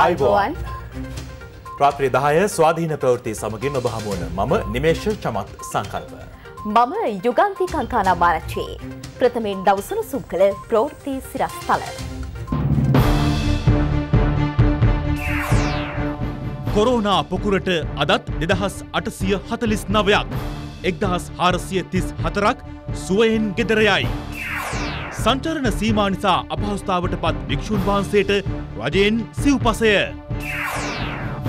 අයිබෝන් ප්‍රාත්‍රී දහය ස්වාධීන ප්‍රවෘති සමගින් ඔබ හමුවන මම නිමේශ චමත් සංකල්ප. මම යුගන්ති කංකානා මාරච්චේ. ප්‍රථමයෙන් දවසන සුම් කළ ප්‍රවෘති සිරස්තල. කොරෝනා පොකුරට අදත් දෙදහස් අටසිය හතලිස් නවයක්. එක්දහස් හාරසිය තිස් හතරක් සුවයෙන් ගෙදරයයි. සංචරණ සීමා නිසා අපහසුතාවට පත් භික්ෂූන් වහන්සේට රජයෙන් සිව්පසය.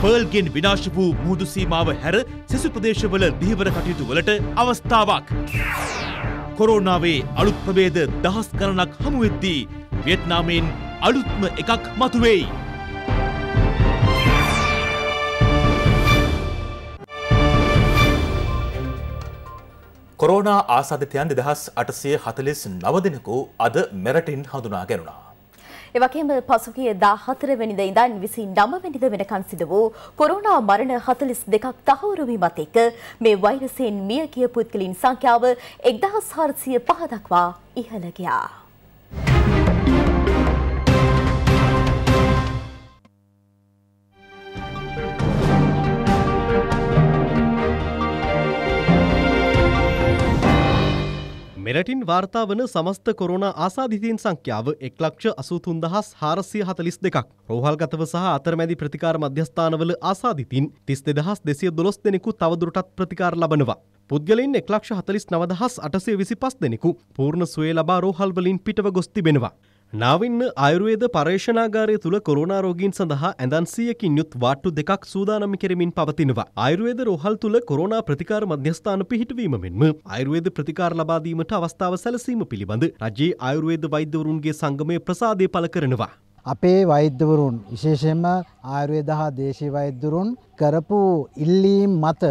පර්ල්ගෙන් විනාශ වූ මුහුදු සීමාව හැර සෙසු ප්‍රදේශවල දීවර කටයුතු වලට අවස්ථාවක්. කොරෝනාවේ අලුත් ප්‍රභේද දහස් ගණනක් හමුවෙද්දී වියට්නාමයෙන් අලුත්ම එකක් මතුවෙයි. කොරෝනා ආසාධිතයන් දෙදහස් අටසය හතලිස් නවදිනකු අද මෙරටින් හඳුනා ගැනුණා. එවගේම පසුගිය 14 වෙනිදා ඉඳන් 29 වෙනිදා වෙනකන් සිදු වූ කොරෝනා මරණ 42ක් තහවුරු වීමත් එක්ක මේ වෛරසයෙන් මිය ගිය පුද්ගලයන් සංඛ්‍යාව 1405 දක්වා ඉහළ ගියා. මෙරටින් වාර්තා වන සමස්ත කොරුණ ආසාධිතීන් සංඛ්‍යාව එක් ලක්ෂ අසූතුන් දහස් හාරසිය හතලිස් දෙකක් රෝහල්ගතව සහ අතරමැදි ප්‍රතිකාර මධ්‍යස්ථානවල ආසාධිතින් තිස් දෙදහස් දෙසිය දොළොස් දෙනෙකු තවදුරටත් ප්‍රතිකාර ලබනවා. පුද්ගලින් එක් ලක්ෂ හතලිස් නවදහස් අටසය විසි පස් දෙනෙකු පූර්ණ සුවේ ලබා රෝහල්වලින් පිටව ගොස් තිබෙනවා. නාවින්න අයුරුවේද පර්ේෂනාගාරය තුළ කොරෝනාරෝගීන් සඳහා ඇඳන් සියකින් යුත් වාට්ටු දෙකක් සූදානම කෙරමින් පවතිනවා. අයුරුවේද රෝහල් තුළ කොරෝනා ප්‍රතිකාර මධ්‍යස්ථාන පිහිටවීම මෙන්ම අයුරුවේද ප්‍රතිකාර ලබාදීමට අවස්ථාව සැලසීම පිළිබඳ රජයේ ආයුරුවේද වෛද්‍යවරුන්ගේ සංගමය ප්‍රසාදය පළ කරනවා. අපේ වෛද්‍යවරුන් විශේෂයෙන්ම ආයුර්වේද හා දේශීය වෛද්‍යවරුන් කරපු ඉල්ලීම් මත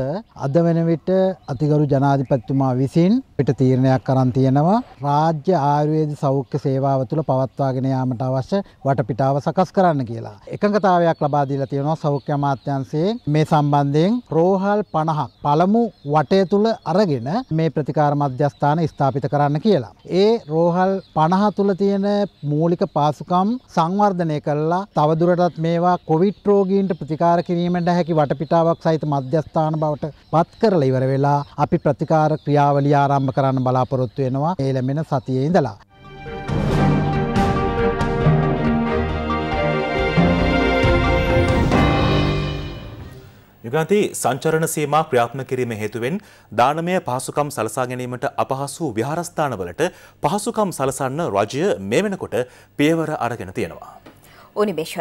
අද වෙන විට අතිගරු ජනාධිපතිතුමා විසින් පිට තීරණයක් කරන් තියෙනවා රාජ්‍ය ආයුර්වේද සෞඛ්‍ය සේවාව තුළ පවත්වාගෙන යාමට අවශ්‍ය වටපිටාව සකස් කරන්න කියලා. එකඟතාවයක් ලබා දීලා තියෙනවා සෞඛ්‍ය අමාත්‍යාංශයේ මේ සම්බන්ධයෙන් රෝහල් 50ක් පළමු වටය තුල අරගෙන මේ ප්‍රතිකාර මධ්‍යස්ථාන ස්ථාපිත කරන්න කියලා. ඒ රෝහල් 50 තුල තියෙන මූලික පාසුකම් සංවර්ධනය කරලා තවදුරටත් මේවා කොවිඩ් රෝගීන්ට ප්‍රතිකාර කිරීමට හැකි වටපිටාවක් සහිත මධ්‍යස්ථාන බවට පත් කරලා ඉවර වෙලා අපි ප්‍රතිකාර ක්‍රියාවලිය ආරම්භ කරන්න බලාපොරොත්තු වෙනවා ඒ ලැබෙන සතියේ ඉඳලා. යුගන්ති සංචරණ සීමා ක්‍රියාත්මක කිරීම හේතුවෙන් දානමය පහසුකම් සලසා ගැනීමට අපහසු වූ විහාරස්ථානවලට පහසුකම් සලසන්න රජය මේ වෙනකොට පියවර අරගෙන තියෙනවා. උනිමේෂ.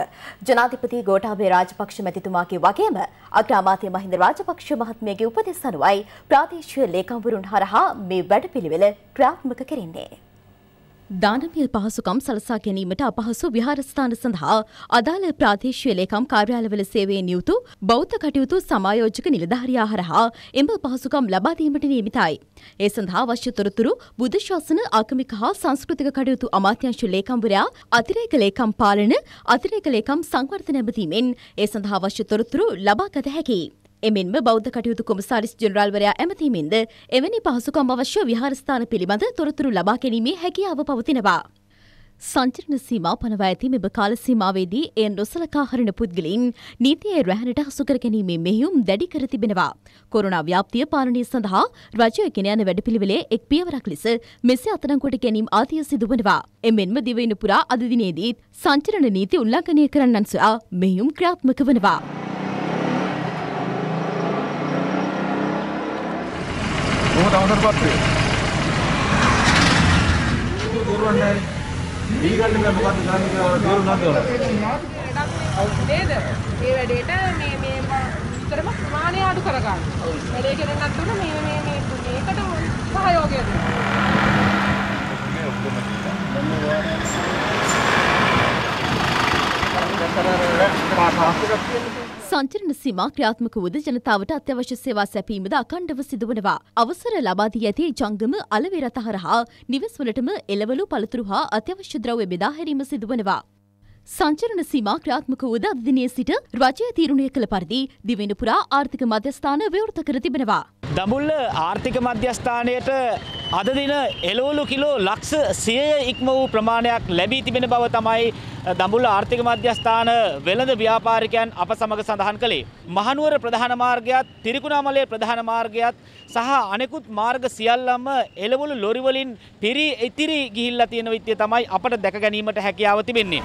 ජනාධිපති ගෝඨාභය රාජපක්ෂ මැතිතුමාගේ වගේම අග්‍රාමාත්‍ය මහින්ද රාජපක්ෂ මහත්මියගේ උපදෙස් අනුවයි ප්‍රාදේශීය ලේකම්වරුන් හරහා මේ වැඩපිළිවෙල ක්‍රියාත්මක කෙරෙන්නේ. දානමය පහසුකම් සලසා ගැනීමට අපහසු විහාරස්ථාන සඳහා අදාළ ප්‍රාදේශීය ලේකම් කාර්යාලවල සේවයෙන් යුතු බෞද්ධ කටයුතු සමායෝජක නිලධාරියා හරහා එම පහසුකම් ලබා දීමට නියමිතයි. ඒ සඳහා අවශ්‍ය තොරතුරු බුද්ධ ශාසන ආගමික හා සංස්කෘතික කටයුතු අමාත්‍යාංශ ලේකම්වරයා අතිරේක ලේකම් පාලන අතිරේක ලේකම් සංවර්ධන ඇමතීමෙන් ඒ සඳහා අවශ්‍ය තොරතුරු ලබා ගත හැකියි. එමෙන්ම බෞද්ධ කටයුතු කොමසාරිස් ජනරාල්වරයා ඇමතීමෙන්ද එවැනි පහසුකම් අවශ්‍ය විහාරස්ථාන පිළිබඳ තොරතුරු ලබා ගැනීමේ හැකියාව පවතිනවා. සංචරණ සීමා පනවා ඇති මෙම කාල සීමාවේදී එය නොසලකා හරින පුද්ගලයින් නීතියේ රැහැනට හසු කර ගැනීමේ මෙහෙයුම් දැඩි කර තිබෙනවා. කොරෝනා ව්‍යාප්තිය පාලනය සඳහා රජය ගෙන යන වැඩපිළිවෙලේ එක් පියවරක් ලෙස මෙසේ අත්අඩංගුවට ගැනීම ආදිය සිදු වනවා. එමෙන්ම දිවයින පුරා අද දිනේදී සංචරණ නීති උල්ලංඝනය කරන්නන් සොයා මෙහෙයුම් ක්‍රියාත්මක වනවා. කොහොමද අවසරපත් වෙන්නේ? දොරවන්නේ. දීගන්න බෑ මොකද්ද කරන්නේ කියලා තේරුම් ගන්නවද? නේද? මේ වැඩේට මේ මේ විතරම ප්‍රමාණය අඩු කරගන්න. වැඩේ ගෙනෙන්නත් උන මේ මේ මේ මේකට සහයෝගය දෙන්න. මේ ඔක්කොම ධන්‍යවාද. කරදර පාසහසුකම් කියන්නේ සංචරණ සීමා ක්‍රියාත්මක වූද ජනතාවට අත්‍යවශ්‍ය සේවා සැපීමද අකණ්ඩව සිදුවනවා. අවසර ලබා දී ඇති ජංගම අලවේ රථ හරහා නිවෙස්වලටම එළවලු පළතුරු හා අත්‍යවශ්‍ය ද්‍රව්‍ය බෙදා හැරීම සිදුවනවා. සංචරණ සීමා ක්‍රියාත්මක වූද අද දිනේ සිට රජය තීරණය කළ පරිදි දිවෙන පුරා ආර්ථික මධ්‍යස්ථාන විවෘත කර තිබෙනවා. දඹුල්ල ආර්ථික මධ්‍යස්ථානයට අද දින එළවලු කිලෝ ලක්ෂ සියය ඉක්ම වූ ප්‍රමාණයක් ලැබී තිබෙන බව තමයි දඹුල්ල ආර්ථික මධ්‍යස්ථාන වෙළඳ ව්‍යාපාරිකයන් අප සමග සඳහන් කළේ. මහනුවර ප්‍රධාන මාර්ගයත් තිරිකුණාමලේ ප්‍රධාන මාර්ගයත් සහ අනෙකුත් මාර්ග සියල්ලම එළවලු ලොරිවලින් පිරි ඉතිරි ගිහිල්ලා තියෙන විත්‍ය තමයි අපට දැක ගැනීමට හැකියාව තිබෙන්නේ.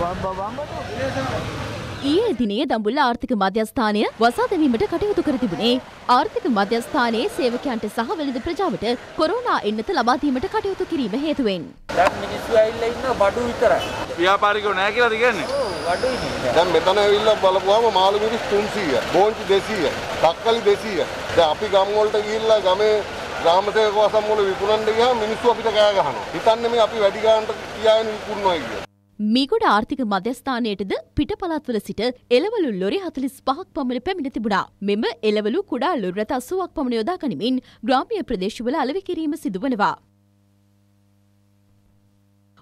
බම්බ බම්බ ඊයේ දිනේ දඹුල්ල ආර්ථික මධ්‍යස්ථානය වසා දැමීමට කටයුතු කර තිබුණේ ආර්ථික මධ්‍යස්ථානයේ සේවකයන්ට සහ වෙළඳ ප්‍රජාවට කොරෝනා එන්නත ලබා දීමට කටයුතු කිරීම හේතුවෙන් දැන් මිනිස්සු ඇවිල්ලා ඉන්න බඩු විතරයි. ව්‍යාපාරිකයෝ නෑ කියලාද කියන්නේ? ඔව් බඩුයි. දැන් මෙතන ඇවිල්ලා බලපුවාම මාළු මිරිස් 300, බෝංචි 200, තක්කලි 200. දැන් අපි ගම් වලට ගිහිල්ලා ගමේ ග්‍රාමසේවක වසම් වල විකුණන්න ගියාම මිනිස්සු අපිට කෑ ගහනවා. හිතන්නේ මේ අපි වැඩි ගානට කියාගෙන විකුණනවා කියලා. මීගොඩ ආර්ථික මධ්‍යස්ථානයටද පිටපලත්වල සිට එලවලු ලොරි හතලිස් පහක් පමණ පැමිණ තිබුණා. මෙම එලවලු කුඩා ලොරරත අසුවක් පමණ යොදා ගනිමින් ග්‍රාමීය ප්‍රදේශවල අලෙවි කිරීම සිදුවනවා.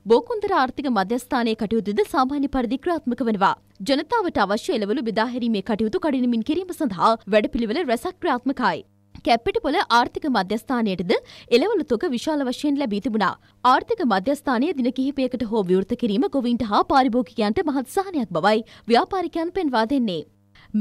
බෝකුන්දර ආර්ථික මධ්‍යස්ථානයේ කටයුතුද සාමාන්‍ය පරිදි ක්‍රියාත්මක වෙනවා. ජනතාවට අවශ්‍ය එළවලු බෙදාහැරීමේ කටයුතු කඩිනමින් කිරීම සඳහා වැඩපිළිවෙල රැසක් ක්‍රියාත්මකයි. කැප්පිටිපොළ ආර්ථික මධ්‍යස්ථානයටද එළවලු තුක විශාල වශයෙන් ලැබී තිබුණා. ආර්ථික මධ්‍යස්ථානය දින කිහිපයකට හෝ විවෘත කිරීම ගොවීන්ට හා පාරිභෝගිකයන්ට මහත් සහනයක් බවයි ව්‍යාපාරිකයන් පෙන්වා දෙන්නේ.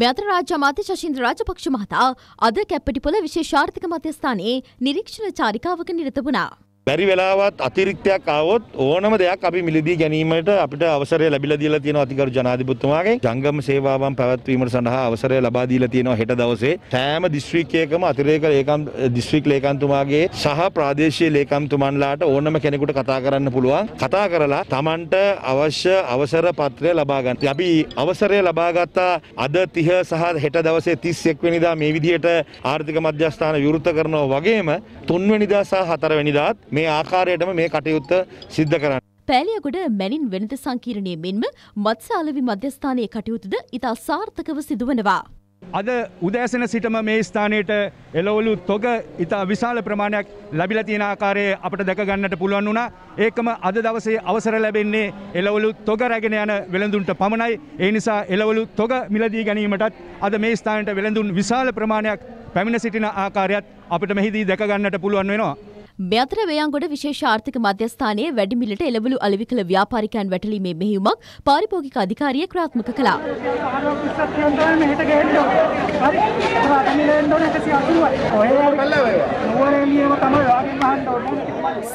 මෙතර රාජ්‍ය අමාත්‍ය ශෂින්ද්‍ර රාජපක්ෂ මහතා අද කැප්පිටිපොළ විශේෂ ආර්ථික මධ්‍යස්ථානයේ නිරීක්ෂණ චාරිකාවක නිරත වුණා. බැරි වෙලාවත් අතිරික්තයක් ආවොත් ඕනම දෙයක් අපි මිලදී ගැනීමට අපිට අවසරය ලැබිලා දීලා තියෙනවා අතිගරු ජනාධිපතිතුමාගේ ජංගම සේවාවන් පැවැත්වීමට සඳහා අවසරය ලබා දීලා තියෙනවා හෙට දවසේ සෑම දිස්ත්‍රික්කයකම අතිරේක ලේකම් දිස්ත්‍රික් ලේකම්තුමාගේ සහ ප්‍රාදේශීය ලේකම්තුමන්ලාට ඕනම කෙනෙකුට කතා කරන්න පුළුවන් කතා කරලා Tamanට අවශ්‍ය අවසර පත්‍රය ලබා ගන්න. අපි අවසරය ලබා ගත්තා අද 30 සහ හෙට දවසේ 31 වෙනිදා මේ විදිහට ආර්ථික මධ්‍යස්ථාන විවෘත කරනවා වගේම 3 වෙනිදා සහ 4 වෙනිදාත් මේ ආකාරයටම මේ කටයුත්ත සිද්ධ කරන්න. පෑලියගොඩ මැනින් වෙනත සංකීර්ණය මෙන්ම මත්සාලවි මධ්‍යස්ථානයේ කටයුතුද ඉතා සාර්ථකව සිදුවනවා. අද උදෑසන සිටම මේ ස්ථානයට එළවලු තොග ඉතා විශාල ප්‍රමාණයක් ලැබිලා තියෙන ආකාරය අපට දැක ගන්නට පුළුවන් වුණා. ඒකම අද දවසේ අවසර ලැබෙන්නේ එළවලු තොග රැගෙන යන වෙළඳුන්ට පමණයි. ඒ නිසා එළවලු තොග මිලදී ගැනීමටත් අද මේ ස්ථානයට වෙළඳුන් විශාල ප්‍රමාණයක් පැමිණ සිටින ආකාරයත් අපිට මෙහිදී දැක ගන්නට පුළුවන් වෙනවා. මෙතර වේයන්ගොඩ විශේෂ ආර්ථික මධ්‍යස්ථානයේ වැඩිමිලට එළවලු අලෙවි කළ ව්‍යාපාරිකයන් වැටලීමේ මෙහෙයුමක් පාරිභෝගික අධිකාරිය ක්‍රියාත්මක කළා.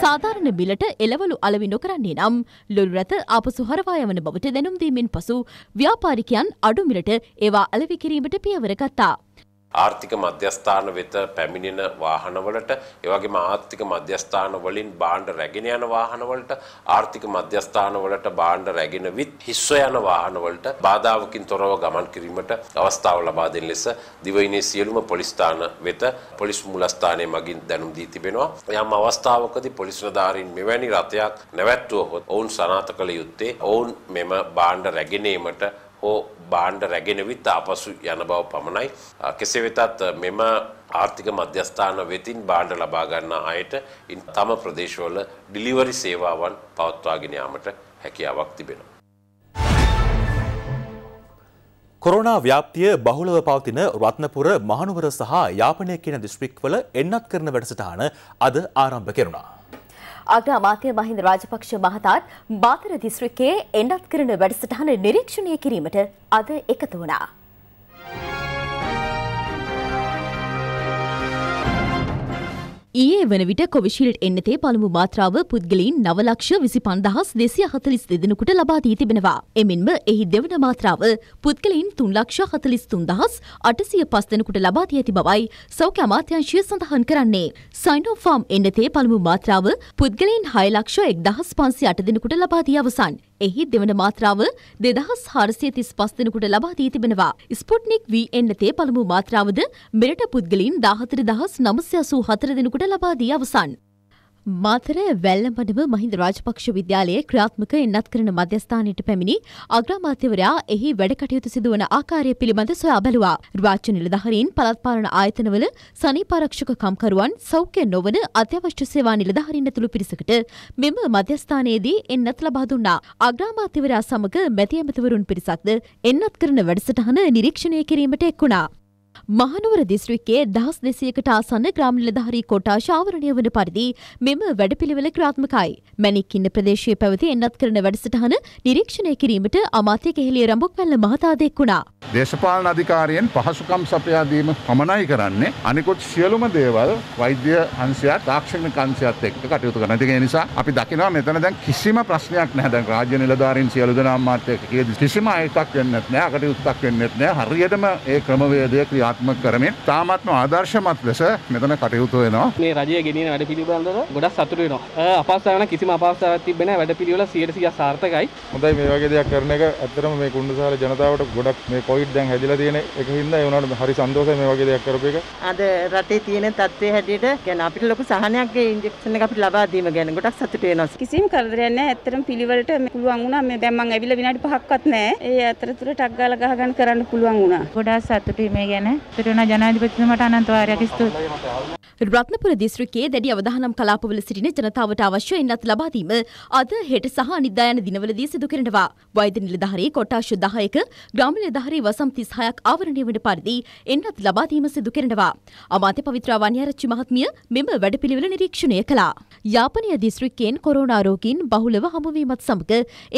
සාධාරණ බිලට එළවලු අලෙවි නොකරන්නේ නම් ලොල් රැත ආපසු හරවා යවන බවට දැනුම් දීමෙන් පසු ව්‍යාපාරිකයන් අඩු මිලට ඒවා අලෙවි කිරීමට පියවර ගත්තා. ආර්ථික මධ්‍යස්ථාන වෙත පැමිණෙන වාහනවලට එවගේම ආර්ථික මධ්‍යස්ථාන වලින් බාණ්ඩ රැගෙන යන වාහනවලට ආර්ථික මධ්‍යස්ථාන වලට බාණ්ඩ රැගෙන විත් හිස්ව යන වාහනවලට බාධාවකින් තොරව ගමන් කිරීමට අවස්ථාව ලබා දෙන ලෙස දිවයිනේ සියලුම පොලිස් ස්ථාන වෙත පොලිස් මූලස්ථානයේ මගින් දැනුම් දී තිබෙනවා යම් අවස්ථාවකදී පොලිස් නිලධාරීන් මෙවැනි රථයක් නැවැත්වුවහොත් ඔවුන් සනාථ කළ යුත්තේ ඔවුන් මෙම බාණ්ඩ රැගෙනීමට හෝ බාණ්ඩ රැගෙන විත් ආපසු යන බව පමණයි. කෙසේ වෙතත් මෙම ආර්ථික මධ්‍යස්ථාන වෙතින් බාණ්ඩ ලබා ගන්නා අයට ඉන් තම ප්‍රදේශවල ඩිලිවරි සේවාවන් පවත්වාගෙන යාමට හැකියාවක් තිබෙනවා. කොරෝනා ව්‍යාප්තිය බහුලව පවතින රත්නපුර මහනුවර සහ යාපනය කියන දිස්ත්‍රික්වල එන්නත් කරන වැඩසටහන අද ආරම්භ කෙරුණා. අග්‍රාමාත්‍ය මහින්ද රාජපක්ෂ මහතාත් බාතර දිස්ත්‍රික්කයේ එන්නත් කරන වැඩසටහන නිරීක්ෂණය කිරීමට අද එකතු වුණා. ඊයේ වන විට කොවිශිල්ඩ් එන්නතේ පළමු මාත්‍රාව පුද්ගලයින් නවලක්ෂ විසි පන්දහස් දෙසිය හතලිස් දෙදෙනකුට ලබා දී තිබෙනවා. එමෙන්ම එහි දෙවන මාත්‍රාව පුද්ගලයින් තුන්ලක්ෂ හතලිස් තුන්දහස් අටසිය පස් දෙනකුට ලබා දී ඇති බවයි සෞඛ්‍ය අමාත්‍යංශය සඳහන් කරන්නේ. සයිනෝෆාම් එන්නතේ පළමු මාත්‍රාව පුද්ගලයින් හයලක්ෂ එක්දහස් පන්සි අට දෙනකුට ලබා දී අවසන්. එහි දෙවන මාත්‍රාව දෙදහස් හාරසිය තිස් පස්දනකුට ලබා දී තිබෙනවා. ස්පොට්නික් වී එන්නතේ පළමු මාත්‍රාවද මෙරට පුද්ගලින් දාහතර දහස් නමස්්‍යසූ හතර දෙනකුට ලබා දී අවසන්. මාතර වැල්ලමඩම මහින්ද රාජපක්ෂ විද්‍යාලයේ ක්‍රියාත්මක එන්නත් කරන මධ්‍යස්ථානයට පැමිණි අග්‍රාමාත්‍යවරයා එහි වැඩ කටයුතු සිදුවන ආකාරය පිළිබඳ සොයා බැලුවා. රාජ්‍ය නිලධාරීන් පළාත් පාලන ආයතනවල සනීපාරක්ෂක කම්කරුවන් සෞඛ්‍ය නොවන අත්‍යවශ්‍ය සේවා නිලධාරීන් ඇතුළු පිරිසකට මෙම මධ්‍යස්ථානයේදී එන්නත් ලබා දුන්නා. අග්‍රාමාත්‍යවරයා සමග මැති ඇමතිවරුන් පිරිසක්ද එන්නත් කරන වැඩසටහන නිරීක්ෂණය කිරීමට එක් වුණා. මහනුවර දිස්ත්‍රික්කයේ දහස් දෙසයකට ආසන්න ග්‍රාම නිලධාරී කොටා ශාවරණය වන පරිදි මෙම වැඩපිළිවෙල ක්‍රාත්මකයි. මැණික් ඉන්න ප්‍රදේශයේ පැවති එන්නත් කරන වැඩසටහන නිරීක්ෂණය කිරීමට අමාත්‍ය කෙහෙලිය රඹුක්වැල්ල මහතා දෙක්ුණා. දේශපාලන අධිකාරියෙන් පහසුකම් සපයා දීම පමණයි කරන්නේ. අනිකුත් සියලුම දේවල් වෛද්‍ය අංශයා තාක්ෂණික අංශයත් එක්ක කටයුතු කරනවා. ඒක නිසා අපි දකිනවා මෙතන දැන් කිසිම ප්‍රශ්නයක් නැහැ. දැන් රාජ්‍ය නිලධාරීන් සියලු දෙනාම මාත් එක්ක කිසිම අයතක් වෙන්නත් නැහැ. කටයුත්තක් වෙන්නත් නැහැ. හරියටම ඒ ක්‍රමවේදය ක්‍රියාත්මක ක්‍රියාත්මක කරමින් තාමත්ම ආදර්ශමත් ලෙස මෙතන කටයුතු වෙනවා. මේ රජය ගෙනියන වැඩ පිළිබඳව ගොඩක් සතුටු වෙනවා. අපහසුතාව නැ කිසිම අපහසුතාවක් තිබෙන්නේ නැහැ. වැඩ පිළිවෙල 100% සාර්ථකයි. හොඳයි මේ වගේ දෙයක් කරන එක ඇත්තටම මේ කුණ්ඩසාල ජනතාවට ගොඩක් මේ කොවිඩ් දැන් හැදිලා තියෙන එක හින්දා ඒ උනාට හරි සන්තෝෂයි මේ වගේ දෙයක් කරපු එක. අද රටේ තියෙන තත්ත්වයේ හැටියට يعني අපිට ලොකු සහනයක් ඒ ඉන්ජෙක්ෂන් එක අපිට ලබා දීම ගැන ගොඩක් සතුටු වෙනවා. කිසිම කරදරයක් නැහැ. ඇත්තටම පිළිවෙලට පුළුවන් වුණා. මේ දැන් මම ඇවිල්ලා විනාඩි 5ක්වත් නැහැ. ඒ අතරතුර ටක් ගාලා ගහ ගන්න කරන්න පුළුවන් වුණා. ගොඩාක් සතුටුයි මේ ගැන. පිරුණ ජනාධිපතිතුමාට අනන්ත වාරයක් ස්තුතියි. රත්නපුර දිස්ත්‍රික්කයේ දැඩි අවධානම් කලාපවල සිටින ජනතාවට අවශ්‍ය එන්නත් ලබා දීම අද හෙට සහ අනිද්දා යන දිනවලදී සිදු කරනවා. වෛද්‍ය නිලධාරී කොට්ටාශ 10ක ග්‍රාම නිලධාරී වසම් 36ක් ආවරණය වන පරිදි එන්නත් ලබා දීම සිදු කරනවා. අමාත්‍ය පවිත්‍ර වන්‍යාරච්චි මහත්මිය මෙම වැඩපිළිවෙල නිරීක්ෂණය කළා. යාපනය දිස්ත්‍රික්කයෙන් කොරෝනා රෝගීන් බහුලව හමුවීමත් සමග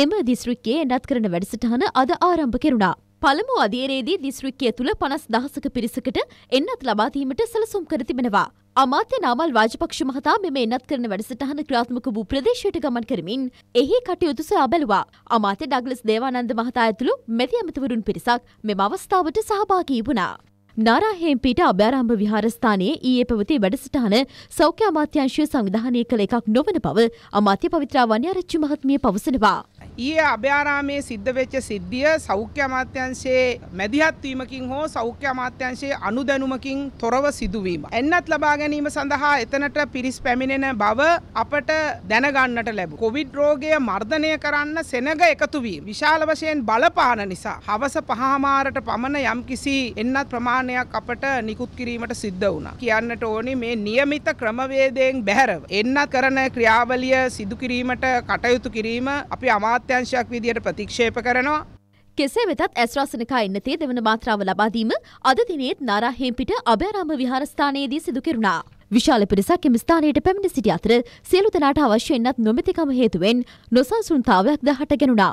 එම දිස්ත්‍රික්කයේ එන්නත් කරන වැඩසටහන අද ආරම්භ කෙරුණා. පළමු අධියරේදී දිස්ත්‍රික්කය තුළ පනස් දහසක පිරිසකට එන්නත් ලබාදීමට සැලසුම් කර තිබෙනවා. අමාත්‍ය නාමල් රාජපක්ෂ මහතා මෙම එන්නත් කරන වැඩසටහන ක්‍රාත්මක වූ ප්‍රදේශයට ගමන් කරමින් එහි කටයුතු සොයා බැලුවා. අමාත්‍ය ඩග්ලස් දේවානන්ද මහතා ඇතුළු මැති ඇමතිවරුන් පිරිසක් මෙම අවස්ථාවට සහභාගී වුණා. නාරාහෙම්පීට අභ්‍යාරම්භ විහාරස්ථානයේ ඊයේ පැවති වැඩසටහන සෞඛ්‍ය අමාත්‍යංශය සංවිධානය කළ එකක් නොවන බව අමාත්‍ය පවිත්‍රා වන්‍යාරච්චි මහත්මිය පවසනවා. ඊයේ අභයාරාමේ සිද්ධ වෙච්ච සිද්ධිය සෞඛ්‍ය අමාත්‍යංශයේ මැදිහත්වීමකින් හෝ සෞඛ්‍ය අමාත්‍යංශයේ අනුදැනුමකින් තොරව සිදුවීම. එන්නත් ලබා ගැනීම සඳහා එතනට පිරිස් පැමිණෙන බව අපට දැනගන්නට ලැබ. කොවිඩ් රෝගය මර්ධනය කරන්න සෙනග එකතු වීම. විශාල වශයෙන් බලපාන නිසා හවස පහමාරට පමණ යම් කිසි එන්නත් ප්‍රමාණයක් අපට නිකුත් කිරීමට සිද්ධ වුණා. කියන්නට ඕනි මේ નિયમિત ක්‍රමවේදයෙන් බැහැරව එන්නත් කරන ක්‍රියාවලිය සිදු කිරීමට කටයුතු කිරීම අපි අමාත්‍ය අමාත්‍යංශයක් විදියට ප්‍රතික්ෂේප කරනවා. කෙසේ වෙතත් ඇස්රාසනකා ඉන්නතේ දෙවන මාත්‍රාව ලබාදීම අද දිනේත් නාරාහෙම්පිට අභයාරාම විහාරස්ථානයේදී සිදු කෙරුණා. විශාල පිරිසක් එම ස්ථානයට පැමිණ සිටි අතර සියලු දෙනාට අවශ්‍ය වෙන්නත් නොමැතිකම හේතුවෙන් නොසන්සුන්තාවයක් ද හටගෙනුණා.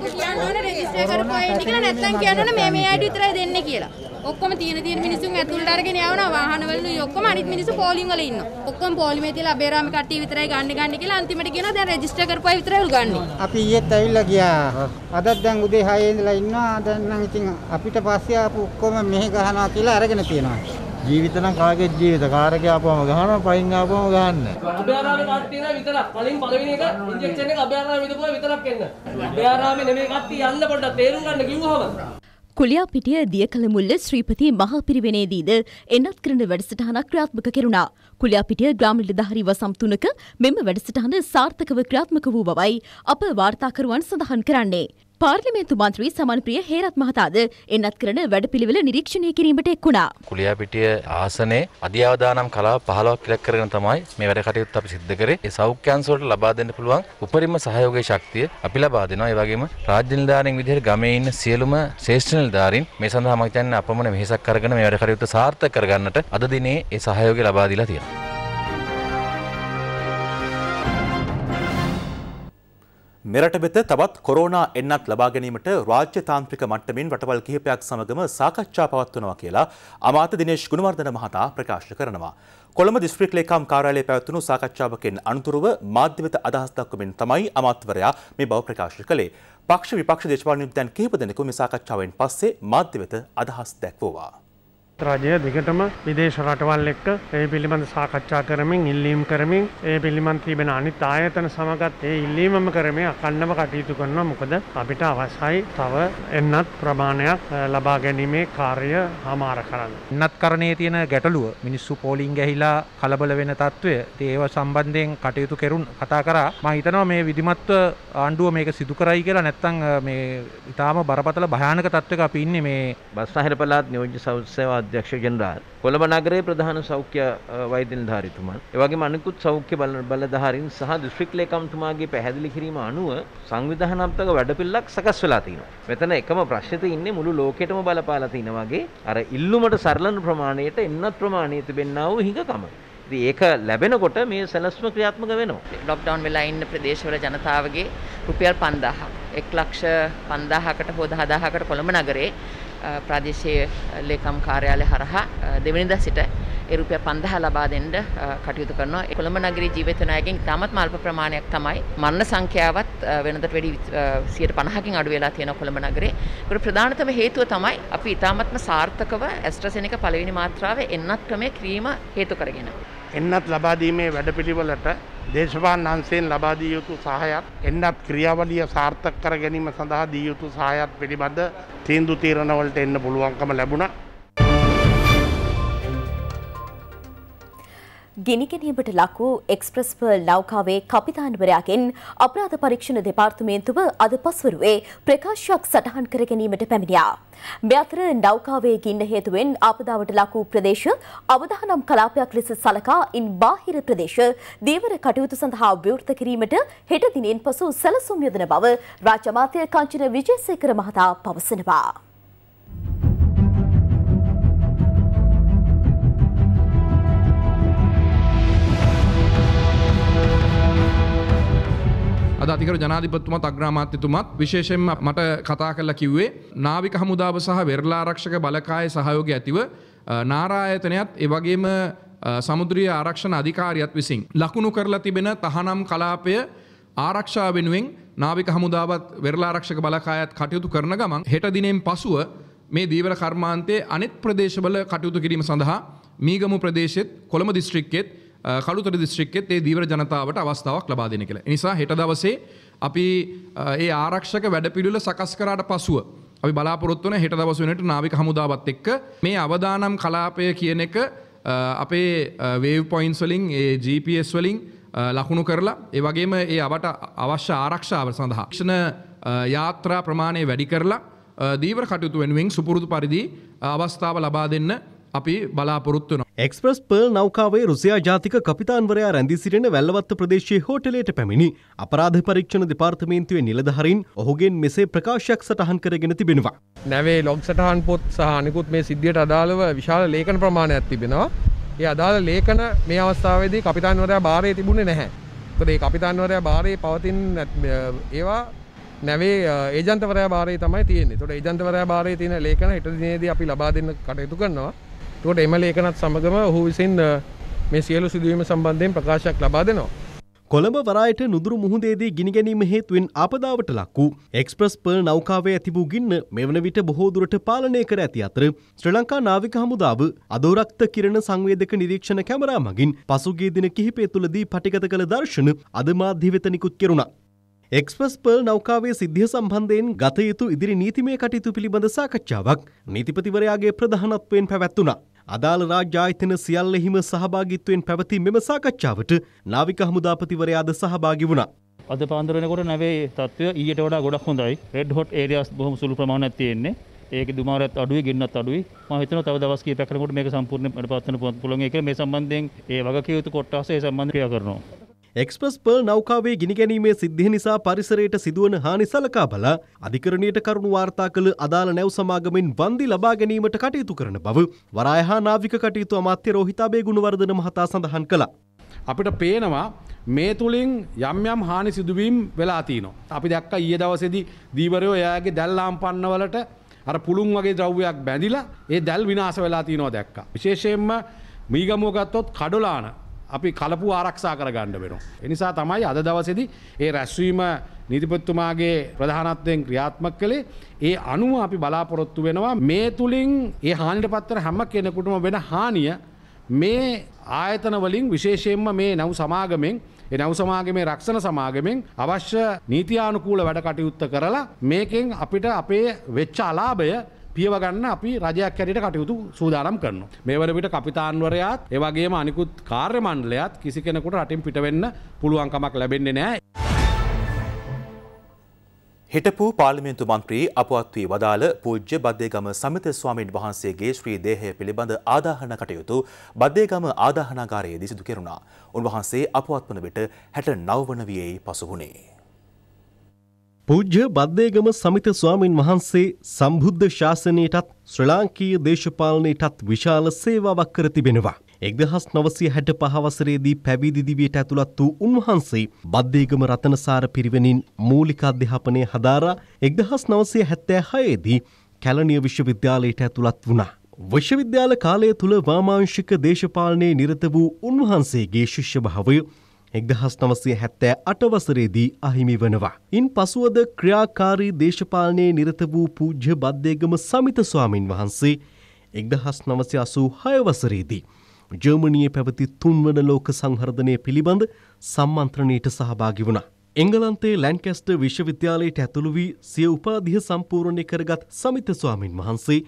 කියන්න රෙජිස්ටර් කරපු අය ඉන්න කියලා නැත්නම් කියන්න මේ මේ අයට විතරයි දෙන්නේ කියලා. ඔක්කොම තියෙන තියෙන මිනිස්සුන් ඇතුළට අරගෙන යවනවා වාහනවලුයි ඔක්කොම අනිත් මිනිස්සු පෝලිං වල ඉන්නවා. ඔක්කොම පෝලිමේ තියලා අබේරාම කට්ටිය විතරයි ගන්න ගන්න කියලා අන්තිමට කියනවා දැන් රෙජිස්ටර් කරපු අය විතරයි උල්ගන්නේ. අපි ඊයේත් ඇවිල්ලා ගියා. අදත් දැන් උදේ 6 ඉඳලා ඉන්නවා. දැන් නම් ඉතින් අපිට පස්සේ ආපු ඔක්කොම මෙහෙ ගහනවා කියලා අරගෙන තියෙනවා. ජීවිත නම් කාගේ ජීවිත කාර්යක ආපුවම ගහනවා පයින් ආපුවම ගහන්නේ අභයාරාමේ කාඩ් තියෙනවා විතරක් කලින් පළවෙනි එක ඉන්ජෙක්ෂන් එක අභයාරාමේ විදපුවා විතරක් එන්න අභයාරාමේ නෙමෙයි කට්ටිය යන්න පොඩ්ඩක් තේරුම් ගන්න කිව්වහම කුලියාපිටිය දියකළමුල්ල ශ්‍රීපති මහපිරිවෙනේදීද එන්නත් කරන වැඩසටහන ක්‍රියාත්මක කෙරුණා. කුලියාපිටිය ග්‍රාමනිලධාරීව සම්තුනක මෙම වැඩසටහන සාර්ථකව ක්‍රියාත්මක වූ බවයි අප වාර්තාකරුවන් සඳහන් කරන්නේ. පාර්ලිමේන්තු මන්ත්‍රී සමන්ප්‍රිය හේරත් මහතාද එන්නත් කරන වැඩපිළිවෙල නිරීක්ෂණය කිරීමට එක්ුණා. කුලියාපිටිය ආසනේ අධ්‍යාවදානම් කලා 15ක් ඉලක්ක කරගෙන තමයි මේ වැඩ කටයුත්ත අපි සිද්ධ කරේ. ඒ සෞඛ්‍යංශ වලට ලබා දෙන්න පුළුවන් උපරිම සහයෝගයේ ශක්තිය අපි ලබා දෙනවා. ඒ වගේම රාජ්‍ය නිලධාරීන් විදිහට ගමේ ඉන්න සියලුම ශ්‍රේෂ්ඨ නිලධාරීන් මේ සඳහා මම කියන්නේ අපමණ වෙහෙසක් අරගෙන මේ වැඩ කටයුත්ත සාර්ථක කරගන්නට අද දිනේ ඒ සහයෝගය ලබා දීලා තියෙනවා. මෙරට වෙත තවත් කොරෝනා එන්නත් ලබා ගැනීමට රාජ්‍ය තාන්ත්‍රික මට්ටමින් රටවල් කිහිපයක් සමගම සාකච්ඡා පවත්වනවා කියලා අමාත්‍ය දිනේෂ් ගුණවර්ධන මහතා ප්‍රකාශ කරනවා. කොළඹ දිස්ත්‍රික් ලේකම් කාර්යාලයේ පැවැත්වුණු සාකච්ඡාවකින් අනුතුරුව මාධ්‍ය වෙත අදහස් දක්වමින් තමයි අමාත්‍යවරයා මේ බව ප්‍රකාශ කළේ. පක්ෂ විපක්ෂ දේශපාලනඥයන් කිහිප දෙනෙකු මේ සාකච්ඡාවෙන් පස්සේ මාධ්‍ය වෙත අදහස් දැක්වුවා. රජය දිගටම විදේශ රටවල් එක්ක ඒ පිළිබඳ සාකච්ඡා කරමින් ඉල්ලීම් කරමින් ඒ පිළිබඳ තිබෙන අනිත් ආයතන සමගත් ඒ ඉල්ලීමම කරමින් අකණ්ඩව කටයුතු කරනවා මොකද අපිට අවශ්‍යයි තව එන්නත් ප්‍රමාණයක් ලබා ගැනීමේ කාර්ය හමාර කරන්න. එන්නත් කරණයේ තියෙන ගැටලුව මිනිස්සු පෝලිං ගැහිලා කලබල වෙන තත්ත්වය ඒව සම්බන්ධයෙන් කටයුතු කරුන් කතා කරා මම හිතනවා මේ විධිමත්ව ආණ්ඩුව මේක සිදු කරයි කියලා නැත්තම් මේ ඊටාම බරපතල භයානක තත්ත්වයක අපි ඉන්නේ මේ බස්සහිර පළාත් නියෝජ්‍ය සෞඛ්‍ය සේවා අධ්‍යක්ෂ ජෙනරාල් කොළඹ නගරයේ ප්‍රධාන සෞඛ්‍ය වෛද්‍ය නිලධාරීතුමන් එවැගේම අනිකුත් සෞඛ්‍ය බලධාරීන් සහ දිස්ත්‍රික් ලේකම්තුමාගේ පැහැදිලි කිරීම අනුව සංවිධානාත්මක වැඩපිළිවෙලක් සකස් වෙලා තියෙනවා. මෙතන එකම ප්‍රශ්නේ තියෙන්නේ මුළු ලෝකෙටම බලපාලා තියෙන වගේ අර ඉල්ලුමට සරලන ප්‍රමාණයට එන්නත් ප්‍රමාණයේ තිබෙන්නා වූ හිඟකම. ඒක ලැබෙනකොට මේ සැලස්ම ක්‍රියාත්මක වෙනවා. ලොක්ඩවුන් වෙලා ඉන්න ප්‍රදේශවල ජනතාවගේ රුපියල් 5000ක් 1 ලක්ෂ 5000කට හෝ 10000කට කොළඹ නගරේ ප්‍රාදේශය ලේකම් කාර්යාලය හරහා දෙවනිද සිට එරුපය පන්දහ ලබා දෙන්ඩ කටයුතු කරනවා කොළඹ නගරී ජීවිතනායකින් තමත් මල්ප ප්‍රමාණයක් තමයි මරණ සංඛ්‍යාවත් වෙනදට වැඩි සියට පණහකින් අඩු වෙලා තියෙන කොළඹ නගරේ ට ප්‍රධානතම හේතුව තමයි අපි ඉතාමත්ම සාර්ථකව ඇස්ට්‍රසෙනක පලවෙනි මාත්‍රාව එන්නත් ක්‍රමය කිරීම හේතු කරගෙන. එන්නත් ලබාදීමේ වැඩපිළිවලට දේශපාලන අංශයෙන් ලබා දිය යුතු සහයත් එන්නත් ක්‍රියාවලිය සාර්ථක කර ගැනීම සඳහා දිය යුතු සහයත් පිළිබඳ තීන්දුව තීරණවලට එන්න පුළුවන්කම ලැබුණා ගිනිගැනීමට ලක් වූ එක්ස්ප්‍රස් පර්ල් නෞකාවේ කපිතාන්වරයාගෙන් අපරාධ පරීක්ෂණ දෙපාර්තමේන්තුව අද පස්වරුවේ ප්‍රකාශයක් සටහන් කර ගැනීමට පැමිණියා. මේ අතර නෞකාවේ ගින්න හේතුවෙන් ආපදාවට ලක් වූ ප්‍රදේශ අවදානම් කලාපයක් ලෙස සලකා ඉන් බාහිර ප්‍රදේශ දේවර කටයුතු සඳහා ව්‍යවෘත කිරීමට හෙට දිනෙන් පසු සැලසුම් යොදන බව රාජ්‍ය අමාත්‍ය කංචන විජේසේකර මහතා පවසනවා. අධිකර ජනාධිපත්තුමත් අග්‍රාමාත්‍යතුමත් විශේෂෙන් මට කතා කරලා කිව්වේ නාවික හමුදාව සහ වෙරලාරක්ෂක බලකාය සහයෝග ඇතිව නාරායතනයත් එවගේම සමුද්‍රිය ආරක්ෂණ අධිකාරියත් විසින්. ලකුණු කරලා තිබෙන තහනම් කලාපය ආරක්ෂා වෙනුවෙන් නාවික හමුදාවත් වෙරලාරක්ෂක බලකායත් කටයුතු කරන ගමන් හෙට දිනෙන් පසුව මේ දීවර කර්මාන්තයේ අනෙත් ප්‍රදේශවල කටයුතු කිරීම සඳහා මීගමු ප්‍රදේශෙත් කොළඹ දිස්ත්‍රික්කෙත් කළුතර දිස්ත්‍රික්කෙත් ඒ දීවර ජනතාවට අවස්ථාවක් ලබා දෙන කියලා. නිසා හෙට දවසේ අපි ඒ ආරක්ෂක වැඩපිළිවෙල සකස් කරාට පසුව අපි බලාපොරොත්තු වෙන හෙට දවස් වෙනට නාවික හමුදාවත් එක්ක මේ අවදානම් කලාපය කියන එක අපේ වේව් පොයින්ට්ස් වලින් ඒ GPS වලින් ලකුණු කරලා ඒ වගේම ඒ අවට අවශ්‍ය ආරක්ෂාව සඳහා ක්ෂණ යාත්‍රා ප්‍රමාණය වැඩි කරලා දීවර කටයුතු වෙනුවෙන් සුපුරුදු පරිදි අවස්ථාව ලබා දෙන්න අපි බලාපොරොත්තු වෙනවා. එක්ස්ප්‍රස් පර්ල් නෞකාවේ රුසියා ජාතික කපිතාන්වරයා රැඳී සිටින වැල්ලවත්ත ප්‍රදේශයේ හෝටලයට පැමිණි අපරාධ පරීක්ෂණ දෙපාර්තමේන්තුවේ නිලධාරීන් ඔහුගෙන් මෙසේ ප්‍රකාශයක් සටහන් කරගෙන තිබෙනවා. නැවේ ලොග් සටහන් පොත් සහ අනිකුත් මේ සිද්ධියට අදාළව විශාල ලේඛන ප්‍රමාණයක් තිබෙනවා. ඒ අදාළ ලේඛන මේ අවස්ථාවේදී කපිතාන්වරයා බාරේ තිබුණේ නැහැ. මොකද ඒ කපිතාන්වරයා බාරේ පවතින ඒවා නැවේ ඒජන්තවරයා භාරය තමයි තියෙන්නේ තොට ඒජන්තවරයා භාරය තියෙන ලේකන හිට දිනේදී අපි ලබා දෙන්න කටයුතු කරනවා එතකොට එම ලේඛනත් සමගම ඔහු විසින් මේ සියලු සිදුවීම සම්බන්ධයෙන් ප්‍රකාශයක් ලබා දෙනවා. කොළඹ වරායට නුදුරු මුහුදේදී ගිනිගැනීම හේතුවෙන් අපදාවට ලක් වූ එක්ස්ප්‍රස් පර්ල් නෞකාවේ ඇති වූ ගින්න මෙවන විට බොහෝ දුරට පාලනය කර ඇති අතර ශ්‍රී ලංකා නාවික හමුදාව අදෝරක්ත කිරණ සංවේදක නිරීක්ෂණ කැමරා මගින් පසුගිය දින කිහිපය තුලදී පටිගත කළ දර්ශන අද මාධ්‍ය වෙත නිකුත් කෙරුණා. එක්ස්පස් පර්ල් නෞකාවේ සිද්ධිය සම්බන්ධයෙන් ගත යුතු ඉදිරි නීතිමය කටයුතු පිළිබඳ සාකච්ඡාවක් නීතිපතිවරයාගේ ප්‍රධානත්වයෙන් පැවැත්වුණා. අදාළ රාජ්‍ය ආයතන සියල්ලෙහිම සහභාගිත්වයෙන් පැවති මෙම සාකච්ඡාවට නාවික හමුදාපතිවරයාද සහභාගි වුණා. අද පාන්දර වෙනකොට නැවේ තත්ත්වය ඊට වඩා ගොඩක් හොඳයි. රෙඩ් හොට් ඒරියාස් බොහොම සුළු ප්‍රමාණයක් තියෙන්නේ. ඒක දුමාරත් අඩුවේ ගෙන්නත් අඩුවේ. මම හිතනවා තව දවස් කිහිපයකට මේක සම්පූර්ණයෙන්ම පවත්වන්න පුළුවන්. ඒක මේ සම්බන්ධයෙන් ඒ වගකීම් යුතු කොටස ඒ සම්බන්ධ ක්‍රියා කරනවා. එක්ස්පස් පර්ල් නෞකාවේ ගිනිගැනීමේ සිද්ධිය නිසා පරිසරයට සිදුවන හානි සලකා බලා අධිකරණයට කරුණු වාර්තා කළ අදාළ නැව් සමාගමෙන් වන්දි ලබා ගැනීමට කටයුතු කරන බව වරාය හා නාවික කටයුතු අමාත්‍ය රෝහිතාබේ ගුණවර්ධන මහතා සඳහන් කළා. අපිට පේනවා මේ තුළින් යම් යම් හානි සිදුවීම් වෙලා තිනවා. අපි දැක්ක ඊයේ දවසේදී දීවරයෝ එයාගේ දැල්ලාම් පන්නවලට අර පුළුන් වගේ ද්‍රව්‍යයක් බැඳිලා ඒ දැල් විනාශ වෙලා තිනවා දැක්කා. විශේෂයෙන්ම මීගමුව ගත්තොත් කඩොලාන අපි කලපු ආරක්ෂා කරගන්න වෙනවා. එනිසා තමයි අද දවසේදී ඒ රැස්වීම නීතිපතිතුමාගේ ප්‍රධානත්වයෙන් ක්‍රියාත්මක කළේ ඒ අනුව අපි බලාපොරොත්තු වෙනවා මේ තුලින් ඒ හානිට පත්තර හැම කෙනෙකුටම වෙන හානිය මේ ආයතන වලින් විශේෂයෙන්ම මේ නැව් සමාගමෙන් ඒ නැව් සමාගමේ රක්ෂණ සමාගමෙන් අවශ්‍ය නීතියානුකූල වැඩ කටයුත්ත කරලා මේකෙන් අපිට අපේ වෙච්ච අලාභය පියවගන්න අපි රජයක් කැරට කටයුතු සූදානම් කරන. මේවරවිට කපිතාන්වරයාත් ඒවගේ අනිකුත් කාර්ය මණ්ඩලයත් කිසි කෙනෙකුට රටින් පිටවෙන්න පුළුවන්කමක් ලැබෙන්නේ නෑ. හිටපු පාලිමේන්තු මන්ත්‍රී අපවත් වී වදාළ පූජ්‍ය බද්දේගම සමිත ස්වාමීන් වහන්සේගේ ශ්‍රී දේහය පිළිබඳ ආදාහන කටයුතු බද්දේගම ආදාහනාගාරයේදී සිදු කෙරුණා. උන්වහන්සේ අපවත් වන විට 69 වන වියේ පසු වුණේ. පූජ්‍ය බද්දේගම සමිත ස්වාමින් වහන්සේ සම්බුද්ධ ශාසනයටත් ශ්‍රී ලාංකීය දේශපාලනයටත් විශාල සේවාවක් කර තිබෙනවා. 1965 වසරේදී පැවිදි දිවියට ඇතුළත් වූ උන්වහන්සේ බද්දේගම රතනසාර පිරිවෙනින් මූලික අධ්‍යාපනය හදාරා 1976 දී කැලණිය විශ්වවිද්‍යාලයට ඇතුළත් වුණා. විශ්වවිද්‍යාල කාලය තුල වාමාංශික දේශපාලනයේ නිරත වූ උන්වහන්සේගේ ශිෂ්‍ය භාවය එක්දහස් නවසය හැත්තෑ අටවසරේදී අහිමි වනවා. ඉන් පසුවද ක්‍රියාකාරී දේශපාලනයේ නිරත වූ පූජ්‍ය බද්ධයගම සමිත ස්වාමින් වහන්සේ එක්දහස් නවසය අසූ හයවසරේදී. ජර්මණයේ පැවති තුන්වන ලෝක සංහර්ධනය පිළිබඳ සම්මන්ත්‍රණයට සහභාගි වුණා. එංගලන්තේ ලැන්කැස්ට විශ්වවිද්‍යාලයට ඇතුළු වී සිය උපාධිය සම්පූර්ණය කරගත් සමිත ස්වාමින් වහන්සේ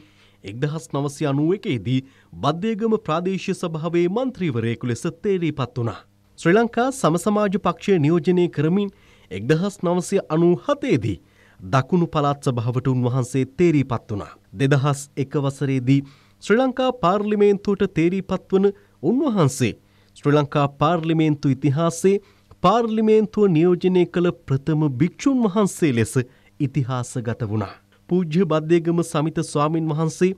එක්දහස් නවසි අනුව එකේදී බද්ධයගම ප්‍රාදේශය සභාවේ මන්ත්‍රීවරයෙකු ලෙස තේරීපත් වනා. ශ්‍රී ලංකා සමසමාජ පක්ෂය නියෝජනය කරමින් එක්දහස් නවසය අනූ හතේදී දකුණු පළාත් සභාවට උන්වහන්සේ තේරීපත් වුණා. දෙදහස් එක වසරේදී ශ්‍රී ලංකා පාර්ලිමේන්තුවට තේරීපත් වන උන්වහන්සේ ශ්‍රී ලංකා පාර්ලිමේන්තු ඉතිහාසයේ පාර්ලිමේන්තුව නියෝජනය කළ ප්‍රථම භික්‍ෂූන් වහන්සේ ලෙස ඉතිහාසගත වුණා. පූජ්‍ය බද්දේගම සමිත ස්වාමින් වහන්සේ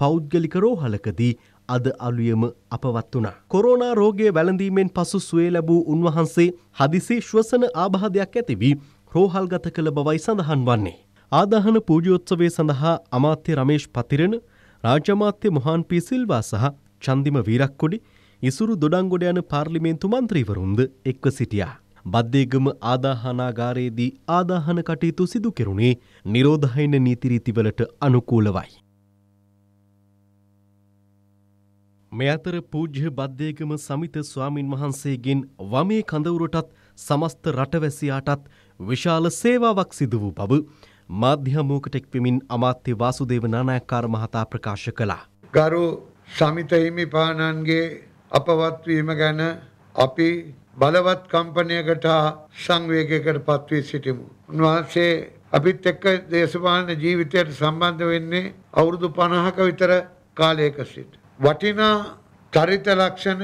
පෞද්ගලික රෝහලකදී අද අලුයම අපවත් වුණා. කොරෝනා රෝගය වැළඳීමෙන් පසු සුවේ ලැබූ උන්වහන්සේ හදිසි ශ්වසන ආබාධයක් ඇති වී රෝහල්ගත කළ බවයි සඳහන් වන්නේ. ආදාහන පූජෝත්සවය සඳහා අමාත්‍ය රමේෂ් පතිරණ, රාජ්‍යමාත්‍ය මොහාන් පී සිල්වා සහ චන්දිම වීරක්කොඩි ඉසුරු දොඩංගොඩ යන පාර්ලිමේන්තු මන්ත්‍රීවරුන්ද එක්ව සිටියා. බද්දේගම ආදාහනාගාරයේදී ආදාහන කටයුතු සිදු කෙරුණේ නිරෝධහයින නීතිරීතිවලට අනුකූලවයි. මේ අතර පූජ්‍ය බද්දේකම සමිත ස්වාමින් වහන්සේගෙන් වමේ කඳවුරටත් සමස්ත රටවැසියාටත් විශාල සේවාවක් සිදු වූ බව මාධ්‍යමූකට එක්වෙමින් අමාත්‍ය වාසුදේව නානායක්කාර මහතා ප්‍රකාශ කළා. ගරු සමිත හිමිපාණන්ගේ අපවත්වීම ගැන අපි බලවත් කම්පනයකට සංවේගයකට පත්වී සිටිමු. උන්වහන්සේ අපිත් එක්ක දේශපාලන ජීවිතයට සම්බන්ධ වෙන්නේ අවුරුදු 50ක විතර කාලයක සිට. වටිනා චරිත ලක්ෂණ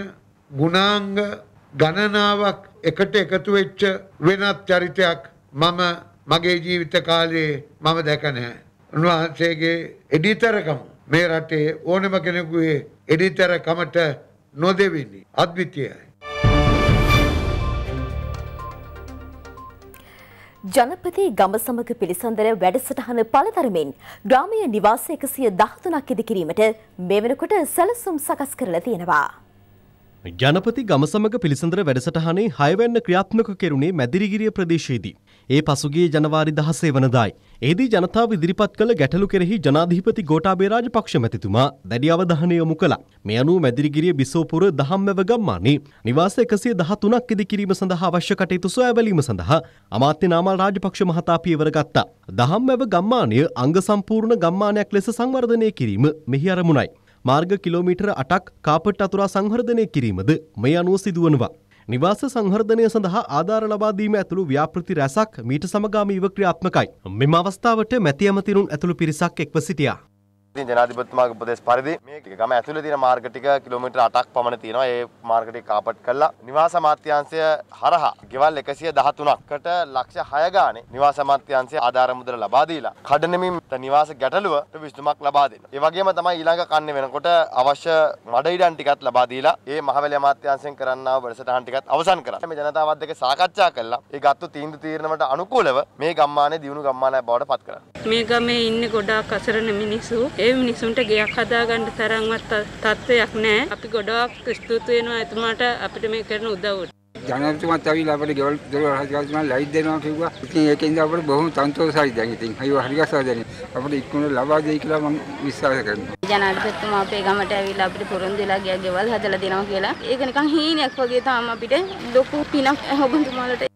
ගුණාංග ගණනාවක් එකට එකතු වෙච්ච වෙනත් චරිතයක් මම මගේ ජීවිත කාලයේ මම දැක නැහැ. උන්වහන්සේගේ එඩිතරකම මේ රටේ ඕනම කෙනෙකුගේ එඩිතරකමට නොදෙවිනි. අද්විතීයයි. ජනපති ගම සමග පිළිසඳර වැඩසටහන පළතරමින් ග්‍රාමීය නිවාස එකසිය දහතුනක් ඉදිකිරීමට මේ වෙනකොට සැලසුම් සකස් කරලා තියෙනවා. ජනපති ගම සමග පිළිසඳර වැඩසටහනේ හයවැන්න ක්‍රියාත්මක කෙරුණේ මැදිරිගිරිය ප්‍රදේශයේදී. ඒ පසුගිය ජනවාරි 16 වනදායි. එෙහිදී ජනතාව ඉදිරිපත් කළ ගැටලු කෙරෙහි ජනාධිපති ගෝඨාභය රාජපක්ෂ මැතිතුමා දැඩි අවධානය යොමු කළා. මේ අනුව මැදිරිගිරිය බිසෝපුර දහම්වැව ගම්මානයේ නිවාස 113ක් ඉදිකිරීම සඳහා අවශ්‍ය කටයුතු සොයා බැලීම සඳහා අමාත්‍ය නාමල් රාජපක්ෂ මහතා පියවර ගත්තා. දහම්වැව ගම්මානය අංග සම්පූර්ණ ගම්මානයක් ලෙස සංවර්ධනය කිරීම මෙහි අරමුණයි. මාර්ග කිලෝමීටර 8ක් කාපට් අතුරා සංවර්ධනය කිරීමද මේ අනුව සිදුවනවා. නිවාස සංහර්ධනය සඳහා ආධාර ලබා දීම ඇතුළු ව්‍යාපෘති රැසක් මීට සමගාමීව ක්‍රියාත්මකයි. මෙම අවස්ථාවට මැති ඇමතිරුන් ඇතුළු පිරිසක් එක්ව සිටියා. ඉතින් ජනාධිපතිතුමාගේ උපදෙස් පරිදි මේ ගම ඇතුළේ තියෙන මාර්ග ටික කිලෝමීටර් 8ක් පමණ තියෙනවා. ඒ මාර්ග ටික කාපට් කරලා නිවාස අමාත්‍යාංශය හරහා ගෙවල් 113කට ලක්ෂ 6 ගානේ නිවාස අමාත්‍යාංශය ආධාර මුදල ලබා දීලා කඩනමින් නිවාස ගැටලුවට විසඳුමක් ලබා දෙනවා. ඒ වගේම තමයි ඊළඟ කන්නේ වෙනකොට අවශ්‍ය මඩ ඉඩම් ටිකත් ලබා දීලා ඒ මහවැලි අමාත්‍යාංශයෙන් කරන්නා වූ වැඩසටහන් ටිකත් අවසන් කරා. මේ ජනතාවත් එක්ක සාකච්ඡා කළා. ඒ ගත්තු තීන්දුව තීරණයට අනුකූලව මේ ගම්මානය දියුණු ගම්මානයක් බවට පත් කරන්න. මේ ගමේ ඉන්නේ ගොඩාක් අසරණ මිනිස්සු. ඒ මිනිසුන්ට ගෙයක් හදාගන්න තරම්වත් තත්ත්වයක් නැහැ. අපි ගොඩක් ස්තුති වෙනවා එතුමාට අපිට මේ කරන උදව්වට. ජනාධිපතිතුමාත් ඇවිල්ලා අපිට ගෙවල් දොරවල් හදාගන්න ලයිට් දෙනවා කිව්වා. ඉතින් ඒකෙන් අපිට බොහොම සන්තෝෂයි දැන් ඉතින්. අයියෝ හරිගසා දැන් අපිට ඉක්මනට ලබා දෙයි කියලා මම විශ්වාස කරනවා. ජනාධිපතිතුමා අපේ ගමට ඇවිල්ලා අපිට පොරොන්දු වෙලා ගෙවල් හදලා දෙනවා කියලා. ඒක නිකන් හීනයක් වගේ තමයි අපිට ලොකු පිනක් ඔබතුමාලට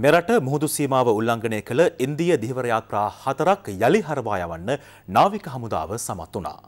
මෙරට මුහුදු සීමාව උල්ලංඝනය කළ ඉන්දිය දිවරයාත්‍රා හතරක් යළි හරවා යවන්න නාවික හමුදාව සමත් වුණා.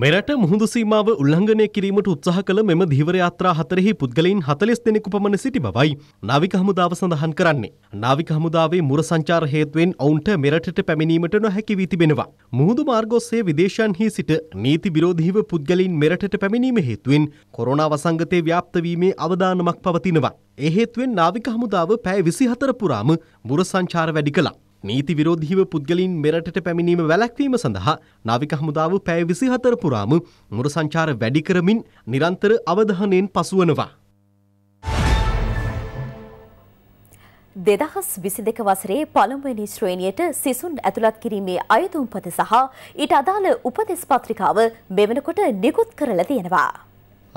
මෙරට මුහුදු සීමාව උල්ලංඝනය කිරීමට උත්සාහ කළ මෙම ධීවර යාත්‍රා හතරෙහි පුද්ගලයින් 40 දෙනෙකු පමණ සිටි බවයි නාවික හමුදාව සඳහන් කරන්නේ. නාවික හමුදාවේ මුර සංචාර හේතුවෙන් ඔවුන්ට මෙරටට පැමිණීමට නොහැකි වී තිබෙනවා. මුහුදු මාර්ග ඔස්සේ විදේශයන්හි සිට නීති විරෝධීව පුද්ගලයින් මෙරටට පැමිණීම හේතුවෙන් කොරෝනා වසංගතය ව්‍යාප්ත වීමේ අවදානමක් පවතිනවා. ඒ හේතුවෙන් නාවික හමුදාව පැය 24 පුරාම මුර සංචාර වැඩි කළා. නීති විරෝධීව පුද්ගලින් මෙරටට පැමිණීම වැළැක්වීම සඳහා නාවික හමුදාව පැය 24 පුරාම මුර සංචාර වැඩි කරමින් නිරන්තර අවධානයෙන් පසුවනවා. දෙදහස් විසි දෙක වසරේ පළමුවනි ශ්‍රේණියට සිසුන් ඇතුළත් කිරීමේ අයතුම්පත සහ ඊට අදාළ උපදෙස් පත්‍රිකාව මෙවනකොට නිකුත් කරල තියෙනවා.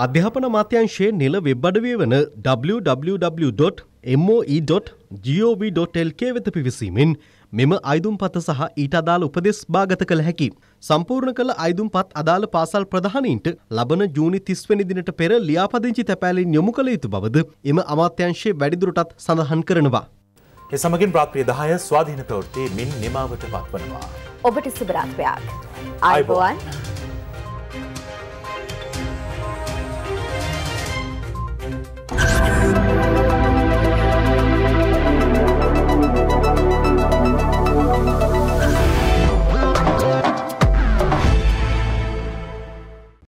අධ්‍යාපන මාත්‍යංශයේ නිල වෙබ් අඩවිය වන www.moe.gov.lk වෙත පිවිසීමෙන් මෙම අයිදුම්පත සහ ඊට අදාළ උපදෙස් බාගත කළ හැකි. සම්පූර්ණ කළ අයිදුම්පත් අදාළ පාසල් ප්‍රධානීන්ට ලබන ජූනි 30 වෙනි දිනට පෙර ලියාපදිංචි තැපෑලින් යොමු කළ යුතු බවද එම අමාත්‍යාංශයේ වැඩිදුරටත් සඳහන් කරනවා. ඒ සමගින් රාත්‍රිය 10 ස්වාධීන ප්‍රවෘත්ති මින් නිමාවට පත්වනවා. ඔබට සුබ රාත්‍රියක්. ආයුබෝවන්.